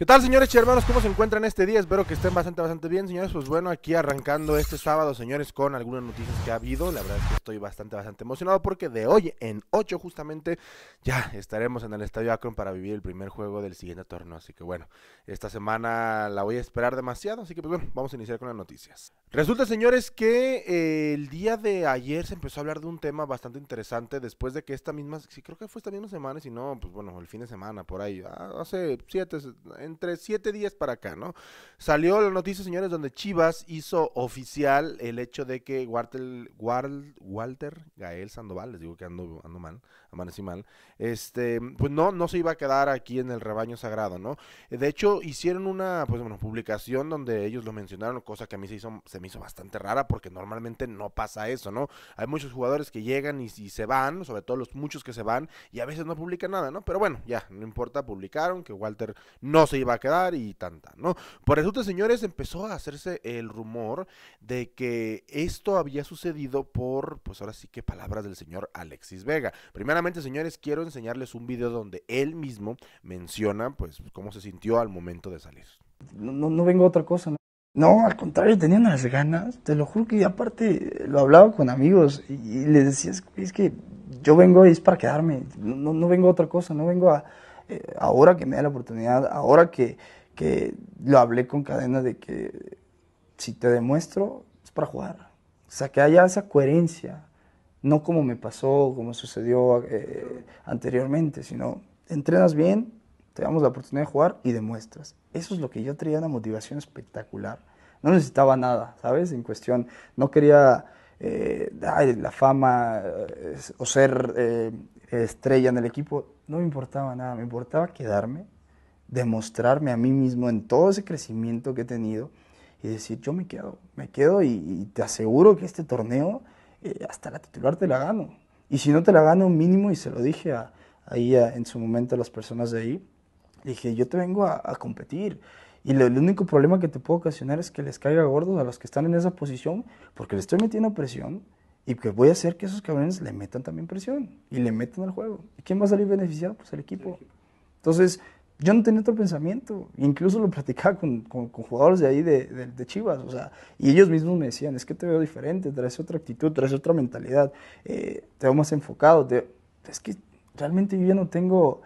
¿Qué tal señores y hermanos? ¿Cómo se encuentran este día? Espero que estén bastante, bastante bien señores. Pues bueno, aquí arrancando este sábado señores con algunas noticias que ha habido. La verdad es que estoy bastante, bastante emocionado porque de hoy en 8 justamente ya estaremos en el Estadio Akron para vivir el primer juego del siguiente torneo. Así que bueno, esta semana la voy a esperar demasiado. Así que pues bueno, vamos a iniciar con las noticias. Resulta señores que eh, el día de ayer se empezó a hablar de un tema bastante interesante después de que esta misma, sí creo que fue esta misma semana, si no, pues bueno, el fin de semana por ahí, ah, hace 7 entre siete días para acá, ¿no? Salió la noticia, señores, donde Chivas hizo oficial el hecho de que Walter, Walter Gael Sandoval, les digo que ando, ando mal, Amanecimal, mal, este, pues no, no se iba a quedar aquí en el rebaño sagrado, ¿no? De hecho, hicieron una, pues bueno, publicación donde ellos lo mencionaron, cosa que a mí se, hizo, se me hizo bastante rara porque normalmente no pasa eso, ¿no? Hay muchos jugadores que llegan y, y se van, sobre todo los muchos que se van, y a veces no publican nada, ¿no? Pero bueno, ya, no importa, publicaron que Walter no se iba a quedar y tanta, ¿no? Por eso, señores, empezó a hacerse el rumor de que esto había sucedido por, pues ahora sí que palabras del señor Alexis Vega. Primera señores, quiero enseñarles un video donde él mismo menciona, pues, cómo se sintió al momento de salir. No, vengo otra cosa, ¿no? al contrario, tenía unas ganas, te lo juro que aparte eh, lo hablaba con amigos y, les decía, es, que yo vengo y es para quedarme, no, vengo otra cosa, no vengo a, eh, ahora que me da la oportunidad, ahora que, que lo hablé con cadena de que si te demuestro es para jugar. O sea, que haya esa coherencia, no como me pasó, como sucedió eh, anteriormente, sino entrenas bien, te damos la oportunidad de jugar y demuestras. Eso es lo que yo tenía, una motivación espectacular. No necesitaba nada, ¿sabes? En cuestión, no quería eh, la fama eh, o ser eh, estrella en el equipo, no me importaba nada, me importaba quedarme, demostrarme a mí mismo en todo ese crecimiento que he tenido y decir, yo me quedo, me quedo y te aseguro que este torneo eh, hasta la titular te la gano. Y si no te la gano, mínimo, y se lo dije ahí en su momento a las personas de ahí, dije, yo te vengo a, competir. Y el único problema que te puedo ocasionar es que les caiga gordos a los que están en esa posición, porque le estoy metiendo presión y que voy a hacer que esos cabrones le metan también presión y le metan al juego. ¿Y quién va a salir beneficiado? Pues el equipo. Entonces, yo no tenía otro pensamiento. Incluso lo platicaba con, jugadores de ahí de, Chivas, o sea, y ellos mismos me decían, es que te veo diferente, traes otra actitud, traes otra mentalidad, eh, te veo más enfocado, te... es que realmente yo no tengo,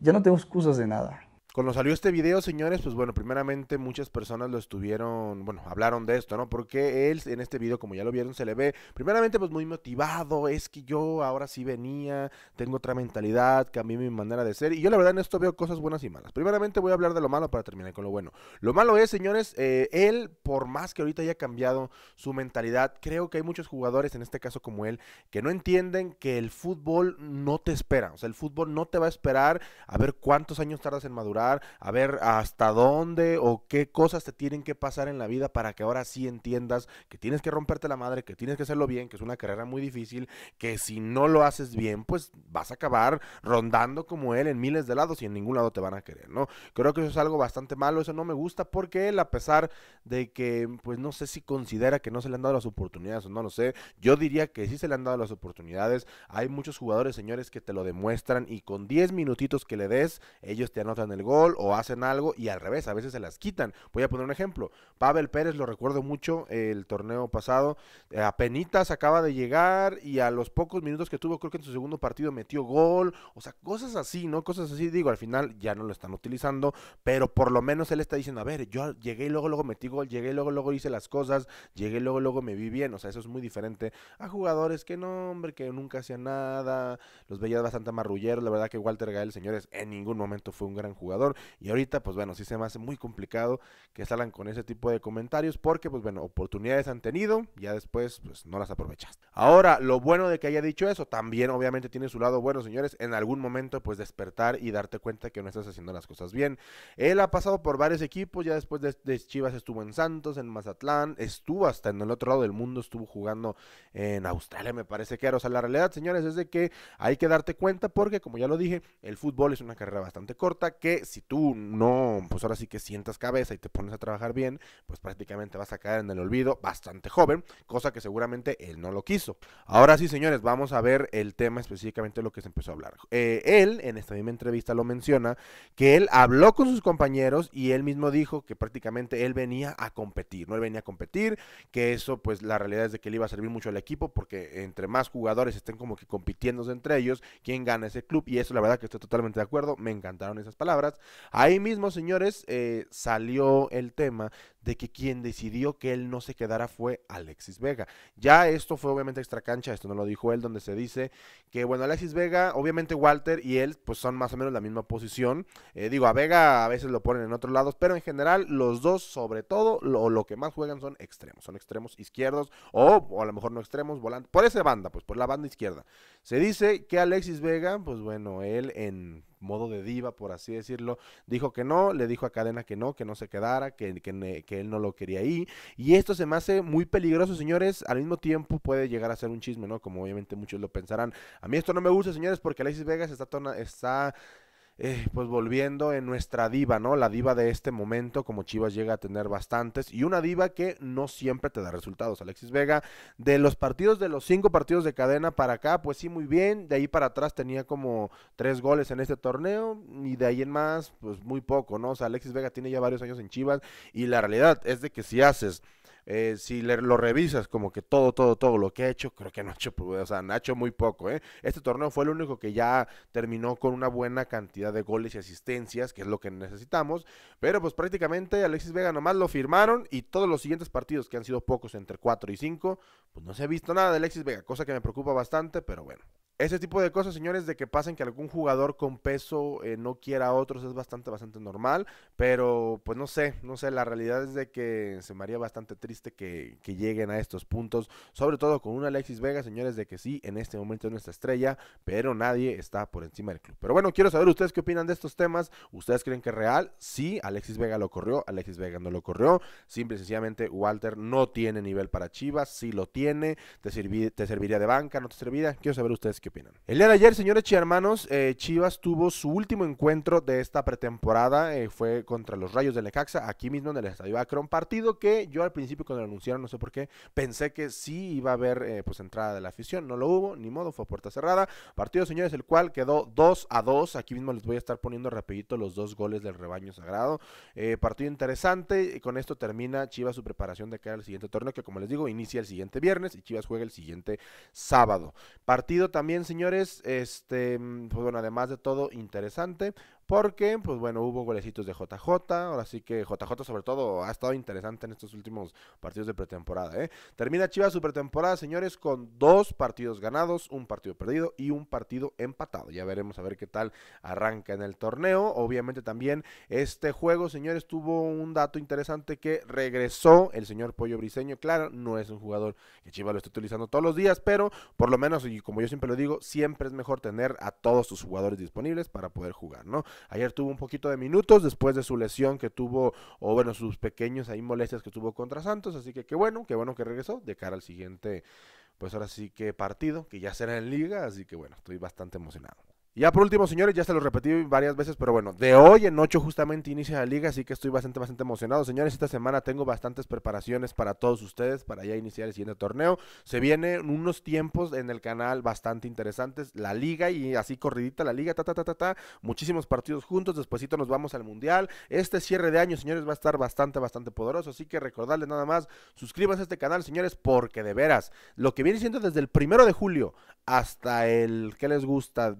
ya no tengo excusas de nada. Cuando salió este video, señores, pues bueno, primeramente muchas personas lo estuvieron, bueno, hablaron de esto, ¿no? Porque él en este video, como ya lo vieron, se le ve, primeramente pues muy motivado, es que yo ahora sí venía, tengo otra mentalidad, cambié mi manera de ser, y yo la verdad en esto veo cosas buenas y malas. Primeramente voy a hablar de lo malo para terminar con lo bueno. Lo malo es, señores, eh, él, por más que ahorita haya cambiado su mentalidad, creo que hay muchos jugadores, en este caso como él, que no entienden que el fútbol no te espera, o sea, el fútbol no te va a esperar a ver cuántos años tardas en madurar a ver hasta dónde o qué cosas te tienen que pasar en la vida para que ahora sí entiendas que tienes que romperte la madre, que tienes que hacerlo bien, que es una carrera muy difícil, que si no lo haces bien, pues vas a acabar rondando como él en miles de lados y en ningún lado te van a querer, ¿no? Creo que eso es algo bastante malo, eso no me gusta porque él, a pesar de que, pues no sé si considera que no se le han dado las oportunidades o no lo sé, yo diría que sí se le han dado las oportunidades. Hay muchos jugadores, señores, que te lo demuestran y con 10 minutitos que le des, ellos te anotan el gol o hacen algo y al revés, a veces se las quitan. Voy a poner un ejemplo. Pavel Pérez, lo recuerdo mucho el torneo pasado, eh, a penitas acaba de llegar y a los pocos minutos que tuvo, creo que en su segundo partido metió gol, o sea, cosas así, ¿no? Cosas así, digo, al final ya no lo están utilizando, pero por lo menos él está diciendo, a ver, yo llegué y luego, luego metí gol, llegué y luego, luego hice las cosas, llegué y luego, luego me vi bien, o sea, eso es muy diferente a jugadores que no, hombre, que nunca hacían nada, los veía bastante marrulleros, la verdad que Walter Gael, señores, en ningún momento fue un gran jugador y ahorita, pues bueno, sí se me hace muy complicado que salgan con ese tipo de comentarios porque, pues bueno, oportunidades han tenido, ya después, pues no las aprovechaste. Ahora, lo bueno de que haya dicho eso, también obviamente tiene su lado bueno, señores, en algún momento, pues despertar y darte cuenta que no estás haciendo las cosas bien. Él ha pasado por varios equipos, ya después de, Chivas estuvo en Santos, en Mazatlán, estuvo hasta en el otro lado del mundo, estuvo jugando en Australia, me parece que era. O sea, la realidad, señores, es de que hay que darte cuenta porque, como ya lo dije, el fútbol es una carrera bastante corta que si tú no, pues ahora sí que sientas cabeza y te pones a trabajar bien, pues prácticamente vas a caer en el olvido bastante joven, cosa que seguramente él no lo quiso. Ahora sí, señores, vamos a ver el tema específicamente de lo que se empezó a hablar. Eh, él, en esta misma entrevista, lo menciona, que él habló con sus compañeros y él mismo dijo que prácticamente él venía a competir, no él venía a competir, que eso, pues la realidad es de que le iba a servir mucho al equipo, porque entre más jugadores estén como que compitiéndose entre ellos, quién gana ese club, y eso la verdad que estoy totalmente de acuerdo, me encantaron esas palabras, Ahí mismo, señores, eh, salió el tema de que quien decidió que él no se quedara fue Alexis Vega. Ya esto fue obviamente extracancha, esto no lo dijo él, donde se dice que, bueno, Alexis Vega, obviamente Walter y él, pues son más o menos la misma posición. Eh, digo, a Vega a veces lo ponen en otros lados, pero en general los dos, sobre todo, lo, lo que más juegan son extremos, son extremos izquierdos o, a lo mejor no extremos, volando por esa banda, pues por la banda izquierda. Se dice que Alexis Vega, pues bueno, él en modo de diva, por así decirlo, dijo que no, le dijo a Cadena que no, que no se quedara, que, que, que él no lo quería ahí. Y esto se me hace muy peligroso, señores. Al mismo tiempo puede llegar a ser un chisme, ¿no? Como obviamente muchos lo pensarán. A mí esto no me gusta, señores, porque Alexis Vegas está... Tona, está eh, pues volviendo en nuestra diva, ¿no? La diva de este momento, como Chivas llega a tener bastantes, y una diva que no siempre te da resultados. Alexis Vega, de los partidos, de los cinco partidos de cadena para acá, pues sí, muy bien, de ahí para atrás tenía como tres goles en este torneo, y de ahí en más, pues muy poco, ¿no? O sea, Alexis Vega tiene ya varios años en Chivas, y la realidad es de que si haces eh, si lo revisas como que todo, todo, todo lo que ha hecho, creo que no ha hecho, pues, o sea, no hecho muy poco, ¿eh? Este torneo fue el único que ya terminó con una buena cantidad de goles y asistencias, que es lo que necesitamos, pero pues prácticamente Alexis Vega nomás lo firmaron y todos los siguientes partidos, que han sido pocos entre 4 y 5, pues no se ha visto nada de Alexis Vega, cosa que me preocupa bastante, pero bueno. Ese tipo de cosas, señores, de que pasen que algún jugador con peso eh, no quiera a otros es bastante, bastante normal. Pero, pues no sé, no sé, la realidad es de que se me haría bastante triste que, lleguen a estos puntos. Sobre todo con un Alexis Vega, señores, de que sí, en este momento es nuestra estrella, pero nadie está por encima del club. Pero bueno, quiero saber ustedes qué opinan de estos temas. ¿Ustedes creen que es real? Sí, Alexis Vega lo corrió, Alexis Vega no lo corrió. Simple y sencillamente, Walter no tiene nivel para Chivas, sí lo tiene. Te, te serviría de banca, no te serviría. Quiero saber ustedes qué opinan. El día de ayer, señores y hermanos eh, Chivas tuvo su último encuentro de esta pretemporada. Eh, fue contra los Rayos de Lecaxa, aquí mismo en el Estadio Acron. partido que yo al principio cuando lo anunciaron, no sé por qué, pensé que sí iba a haber eh, pues entrada de la afición. No lo hubo, ni modo, fue puerta cerrada. Partido, señores, el cual quedó 2 a 2. Aquí mismo les voy a estar poniendo rapidito los dos goles del rebaño sagrado. partido interesante. Con esto termina Chivas su preparación de cara al siguiente torneo, que como les digo, inicia el siguiente viernes y Chivas juega el siguiente sábado. Partido también señores, este, pues bueno, además de todo, interesante. Porque, pues bueno, hubo golecitos de JJ. Ahora sí que JJ, sobre todo, ha estado interesante en estos últimos partidos de pretemporada. ¿eh? Termina Chivas su pretemporada, señores, con dos partidos ganados, un partido perdido y un partido empatado. Ya veremos a ver qué tal arranca en el torneo. Obviamente, también este juego, señores, tuvo un dato interesante que regresó el señor Pollo Briseño. Claro, no es un jugador que Chivas lo esté utilizando todos los días, pero por lo menos, y como yo siempre lo digo, siempre es mejor tener a todos sus jugadores disponibles para poder jugar, ¿no? Ayer tuvo un poquito de minutos después de su lesión que tuvo, o bueno, sus pequeños ahí molestias que tuvo contra Santos. Así que qué bueno, qué bueno que regresó de cara al siguiente, pues ahora sí que partido, que ya será en liga. Así que bueno, estoy bastante emocionado. Y ya por último, señores, ya se lo repetí varias veces, pero bueno, de hoy en ocho justamente inicia la liga, así que estoy bastante, bastante emocionado. Señores, esta semana tengo bastantes preparaciones para todos ustedes para ya iniciar el siguiente torneo. Se vienen unos tiempos en el canal bastante interesantes, la liga y así corridita la liga, ta, ta, ta, ta, ta, muchísimos partidos juntos, despuesito nos vamos al mundial. Este cierre de año, señores, va a estar bastante, bastante poderoso, así que recordarles nada más, suscríbanse a este canal, señores, porque de veras, lo que viene siendo desde el primero de julio hasta el, que les gusta?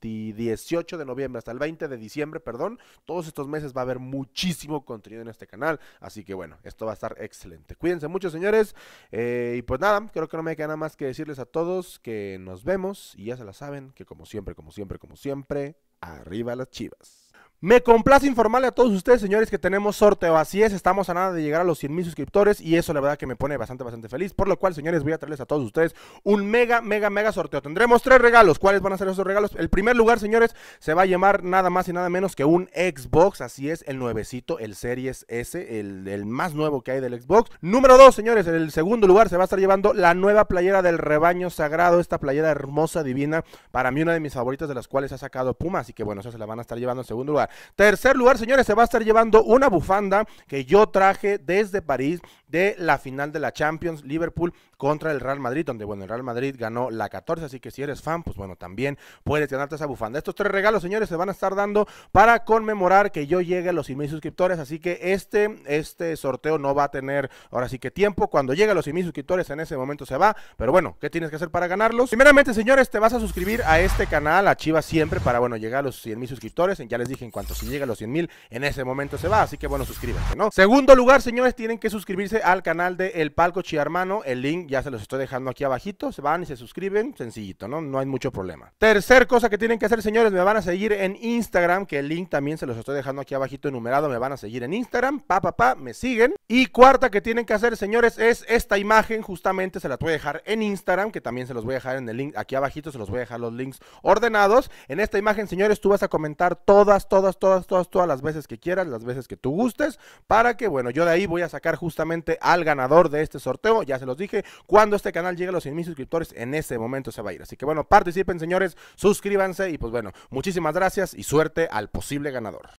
18 de noviembre hasta el 20 de diciembre, perdón, todos estos meses va a haber muchísimo contenido en este canal. Así que bueno, esto va a estar excelente. Cuídense mucho, señores. Eh, y pues nada, creo que no me queda nada más que decirles a todos que nos vemos y ya se la saben, que como siempre, como siempre, como siempre, arriba las chivas. Me complace informarle a todos ustedes, señores, que tenemos sorteo. Así es, estamos a nada de llegar a los 100 mil suscriptores y eso la verdad que me pone bastante, bastante feliz. Por lo cual, señores, voy a traerles a todos ustedes un mega, mega, mega sorteo. Tendremos tres regalos. ¿Cuáles van a ser esos regalos? El primer lugar, señores, se va a llamar nada más y nada menos que un Xbox. Así es, el nuevecito, el Series S, el, más nuevo que hay del Xbox. Número dos, señores, en el segundo lugar se va a estar llevando la nueva playera del rebaño sagrado. Esta playera hermosa, divina. Para mí, una de mis favoritas de las cuales ha sacado Puma. Así que bueno, esa se la van a estar llevando en segundo lugar. Tercer lugar, señores, se va a estar llevando una bufanda que yo traje desde París de la final de la Champions Liverpool contra el Real Madrid, donde bueno, el Real Madrid ganó la 14, así que si eres fan, pues bueno, también puedes ganarte esa bufanda. Estos tres regalos, señores, se van a estar dando para conmemorar que yo llegue a los 100.000 suscriptores, así que este, este sorteo no va a tener ahora sí que tiempo, cuando llegue a los 100.000 suscriptores en ese momento se va, pero bueno, ¿qué tienes que hacer para ganarlos? Primeramente, señores, te vas a suscribir a este canal, a Chivas siempre, para bueno, llegar a los 100.000 suscriptores, ya les dije, en cuanto si llegue a los 100.000, en ese momento se va, así que bueno, suscríbete, ¿no? Segundo lugar, señores, tienen que suscribirse al canal de El Palco Chiarmano, el link ya se los estoy dejando aquí abajito, se van y se suscriben, sencillito, ¿no? No hay mucho problema. Tercer cosa que tienen que hacer, señores, me van a seguir en Instagram, que el link también se los estoy dejando aquí abajito enumerado, me van a seguir en Instagram, pa, pa, pa, me siguen. Y cuarta que tienen que hacer, señores, es esta imagen, justamente se la voy a dejar en Instagram, que también se los voy a dejar en el link, aquí abajito se los voy a dejar los links ordenados. En esta imagen, señores, tú vas a comentar todas, todas, todas, todas, todas las veces que quieras, las veces que tú gustes, para que, bueno, yo de ahí voy a sacar justamente al ganador de este sorteo, ya se los dije, cuando este canal llegue a los 100.000 suscriptores, en ese momento se va a ir. Así que bueno, participen señores, suscríbanse y pues bueno, muchísimas gracias y suerte al posible ganador.